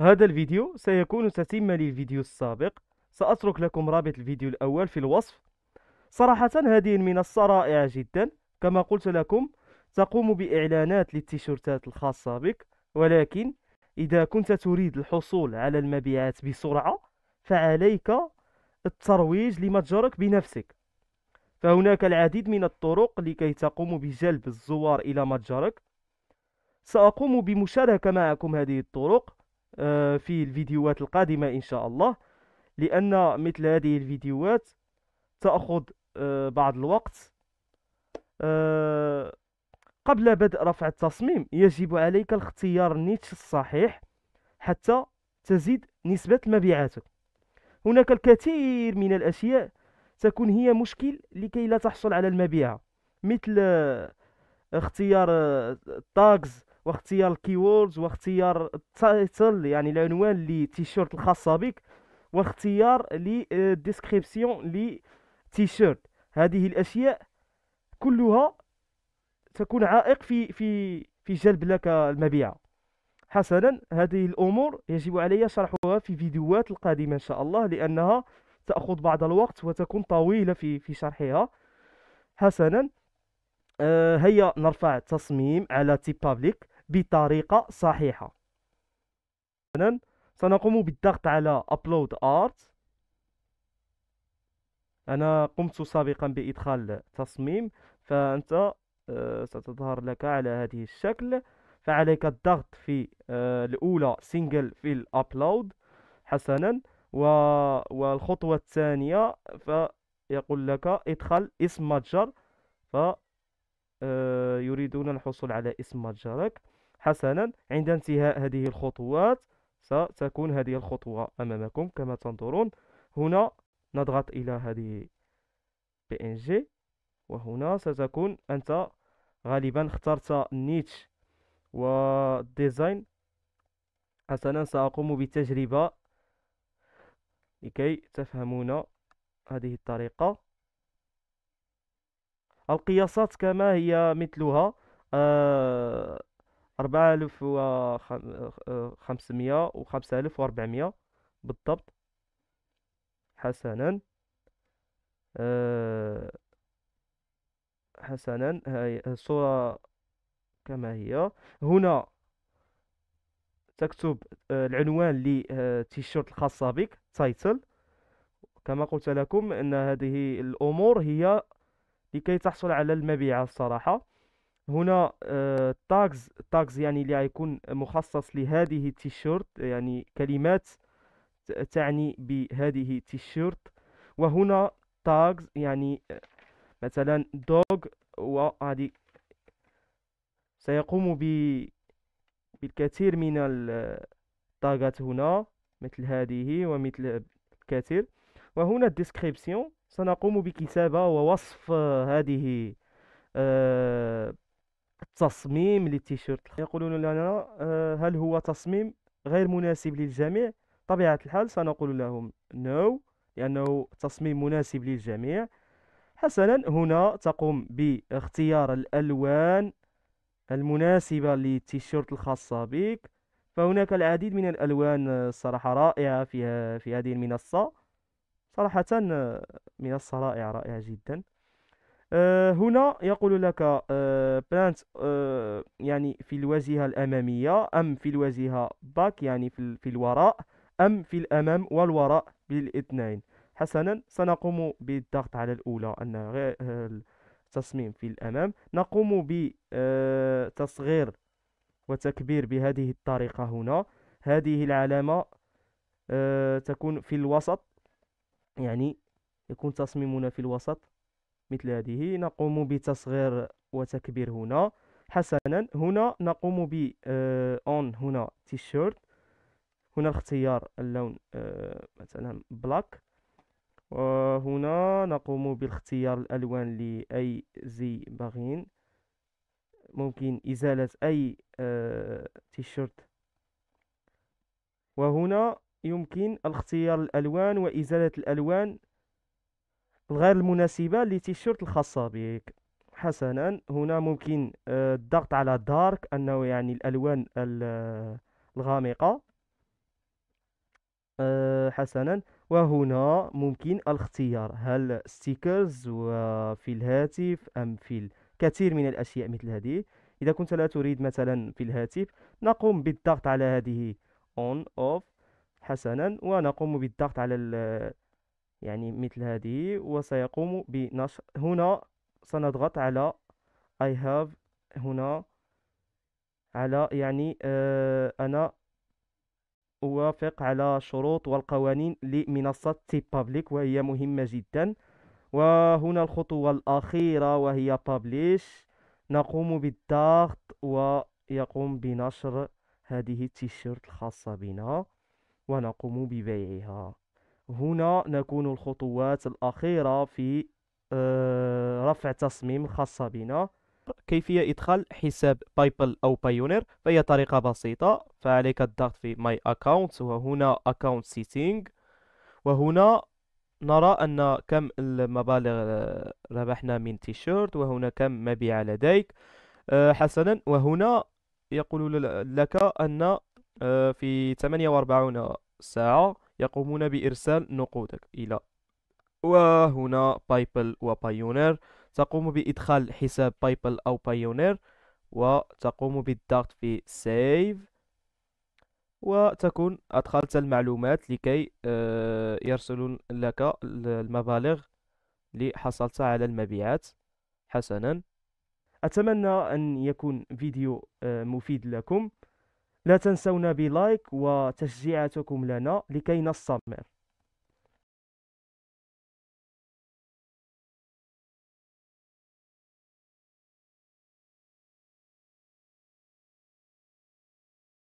هذا الفيديو سيكون تتمة للفيديو السابق سأترك لكم رابط الفيديو الأول في الوصف صراحة هذه المنصة رائعة جدا كما قلت لكم تقوم بإعلانات للتيشورتات الخاصة بك ولكن إذا كنت تريد الحصول على المبيعات بسرعة فعليك الترويج لمتجرك بنفسك فهناك العديد من الطرق لكي تقوم بجلب الزوار إلى متجرك سأقوم بمشاركة معكم هذه الطرق آه، في الفيديوهات القادمة إن شاء الله لأن مثل هذه الفيديوهات تأخذ آه، بعض الوقت آه، قبل بدء رفع التصميم يجب عليك الاختيار النيتش الصحيح حتى تزيد نسبة مبيعاتك هناك الكثير من الأشياء تكون هي مشكل لكي لا تحصل على المبيعة مثل اختيار التاجز واختيار الكيوردز واختيار التايتل يعني العنوان للتيشيرت الخاصه بك واختيار للديسكريبسيون للتيشيرت هذه الاشياء كلها تكون عائق في في في جلب لك المبيع حسنا هذه الامور يجب علي شرحها في فيديوهات القادمه ان شاء الله لانها تاخذ بعض الوقت وتكون طويله في في شرحها حسنا آه، هيا نرفع التصميم على تي بابليك بطريقة صحيحة سنقوم بالضغط على upload art أنا قمت سابقا بإدخال تصميم فأنت آه، ستظهر لك على هذه الشكل فعليك الضغط في آه، الأولى Single في Upload حسنا والخطوة الثانية فيقول لك ادخل اسم متجر فيريدون آه، الحصول على اسم متجرك حسنا عند انتهاء هذه الخطوات ستكون هذه الخطوة أمامكم كما تنظرون هنا نضغط إلى هذه PNG وهنا ستكون أنت غالبا اخترت نيتش والديزاين حسنا سأقوم بتجربة لكي تفهمون هذه الطريقة القياسات كما هي مثلها آه 4000 و 500 و 5400 بالضبط حسنا أه حسنا هاي الصورة كما هي هنا تكتب آه، العنوان للتيشيرت آه، الخاصة بك تايتل كما قلت لكم ان هذه الامور هي لكي تحصل على المبيعات الصراحة هنا التاجز آه، التاجز يعني اللي غيكون مخصص لهذه التيشيرت يعني كلمات تعني بهذه التيشيرت وهنا تاجز يعني مثلا دوغ وهذه سيقوم ب بالكثير من الطاقات هنا مثل هذه ومثل الكثير وهنا الديسكريبسيون سنقوم بكتابة ووصف هذه آه التصميم للتيشيرت يقولون لنا آه، هل هو تصميم غير مناسب للجميع طبيعة الحال سنقول لهم نو no, لأنه تصميم مناسب للجميع حسنا هنا تقوم باختيار الألوان المناسبة للتيشيرت الخاصة بك فهناك العديد من الألوان آه، الصراحة رائعة في هذه المنصة صراحة آه، منصة رائعة رائعة جدا آه، هنا يقول لك بلانت آه، آه، يعني في الواجهة الأمامية أم في الواجهة باك يعني في الوراء أم في الأمام والوراء بالاثنين حسنا سنقوم بالضغط على الأولى أن غير التصميم في الأمام نقوم بتصغير وتكبير بهذه الطريقة هنا هذه العلامة تكون في الوسط يعني يكون تصميمنا في الوسط مثل هذه نقوم بتصغير وتكبير هنا حسنا هنا نقوم ب اون آه، هنا تيشيرت هنا اختيار اللون آه، مثلا بلاك وهنا نقوم باختيار الالوان لاي زي باغين ممكن ازاله اي آه، تيشيرت وهنا يمكن الاختيار الالوان وازاله الالوان الغير المناسبة للتيشيرت الخاصة بك حسنا هنا ممكن آه، الضغط على دارك أنه يعني الألوان الغامقة آه، حسنا وهنا ممكن الاختيار هل ستيكرز وفي الهاتف أم في الكثير من الأشياء مثل هذه إذا كنت لا تريد مثلا في الهاتف نقوم بالضغط على هذه اون اوف حسنا ونقوم بالضغط على يعني مثل هذه وسيقوم بنشر هنا سنضغط على I have هنا على يعني آه أنا أوافق على الشروط والقوانين لمنصة تي بابليك وهي مهمة جدا وهنا الخطوة الأخيرة وهي بابليش نقوم بالضغط ويقوم بنشر هذه التيشيرت الخاصة بنا ونقوم ببيعها هنا نكون الخطوات الأخيرة في آه، رفع تصميم خاصة بنا كيفية إدخال حساب بايبل أو بايونير فهي طريقة بسيطة فعليك الضغط في ماي أكاونت وهنا أكاونت سيتينغ وهنا نرى أن كم المبالغ آه، ربحنا من تيشيرت وهنا كم مبيع لديك آه، حسنا وهنا يقول لك أن في 48 ساعة يقومون بإرسال نقودك إلى وهنا بايبل وبايونير تقوم بإدخال حساب بايبل أو بايونير وتقوم بالضغط في سيف وتكون أدخلت المعلومات لكي آه، يرسلون لك المبالغ لحصلت على المبيعات حسنا أتمنى أن يكون فيديو آه، مفيد لكم لا تنسونا بلايك وتشجيعاتكم لنا لكي نستمر